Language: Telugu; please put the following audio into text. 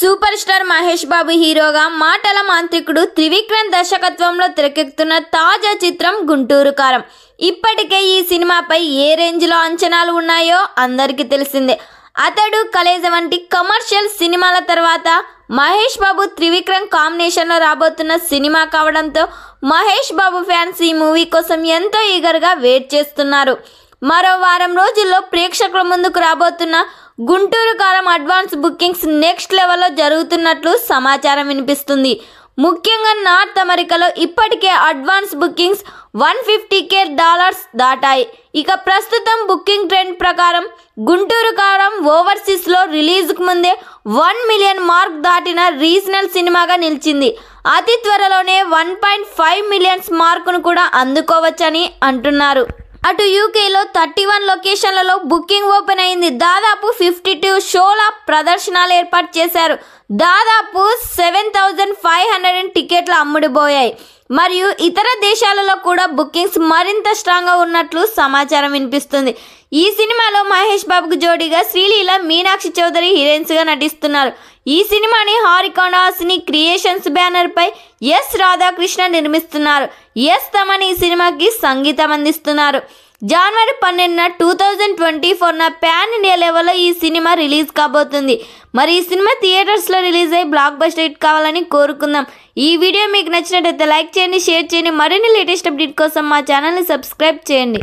సూపర్ స్టార్ మహేష్ బాబు హీరోగా మాటల మాంత్రికుడు త్రివిక్రమ్ దర్శకత్వంలో తెరకెక్కుతున్న తాజా చిత్రం గుంటూరు కారం ఇప్పటికే ఈ సినిమాపై ఏ రేంజ్లో అంచనాలు ఉన్నాయో అందరికీ తెలిసిందే అతడు కలేజ వంటి కమర్షియల్ సినిమాల తర్వాత మహేష్ బాబు త్రివిక్రమ్ కాంబినేషన్లో రాబోతున్న సినిమా కావడంతో మహేష్ బాబు ఫ్యాన్స్ ఈ మూవీ కోసం ఎంతో ఈగర్గా వెయిట్ చేస్తున్నారు మరో వారం రోజుల్లో ప్రేక్షకుల ముందుకు రాబోతున్న గుంటూరు కారం అడ్వాన్స్ బుకింగ్స్ నెక్స్ట్ లెవెల్లో జరుగుతున్నట్లు సమాచారం వినిపిస్తుంది ముఖ్యంగా నార్త్ అమెరికాలో ఇప్పటికే advance bookings one fifty K dollars దాటాయి ఇక ప్రస్తుతం బుకింగ్ ట్రెండ్ ప్రకారం గుంటూరు కారం ఓవర్సీస్లో రిలీజ్కు ముందే వన్ మిలియన్ మార్క్ దాటిన రీజనల్ సినిమాగా నిలిచింది అతి త్వరలోనే వన్ పాయింట్ ఫైవ్ మిలియన్స్ మార్కును కూడా అందుకోవచ్చని అంటున్నారు అటు యూకేలో థర్టీ వన్ లొకేషన్లలో బుకింగ్ ఓపెన్ అయింది దాదాపు ఫిఫ్టీ టూ షోల ప్రదర్శనలు ఏర్పాటు చేశారు దాదాపు seven thousand five hundred and టికెట్లు అమ్ముడుపోయాయి మరియు ఇతర దేశాలలో కూడా బుకింగ్స్ మరింత స్ట్రాంగ్గా ఉన్నట్లు సమాచారం వినిపిస్తుంది ఈ సినిమాలో మహేష్ బాబుకు జోడీగా శ్రీలీల మీనాక్షి చౌదరి హీరోయిన్స్గా నటిస్తున్నారు ఈ సినిమాని హారికొండాసిని క్రియేషన్స్ బ్యానర్పై ఎస్ రాధాకృష్ణ నిర్మిస్తున్నారు ఎస్ తమన్ ఈ సినిమాకి సంగీతం అందిస్తున్నారు జనవరి పన్నెండున టూ థౌజండ్ ట్వంటీ ఫోర్న ప్యాన్ ఇండియా లెవెల్లో ఈ సినిమా రిలీజ్ కాబోతుంది మరి ఈ సినిమా థియేటర్స్లో రిలీజ్ అయ్యి బ్లాక్ బస్టర్ హిట్ కావాలని కోరుకుందాం ఈ వీడియో మీకు నచ్చినట్లయితే లైక్ చేయండి షేర్ చేయండి మరిన్ని లేటెస్ట్ అప్డేట్ కోసం మా ఛానల్ని సబ్స్క్రైబ్ చేయండి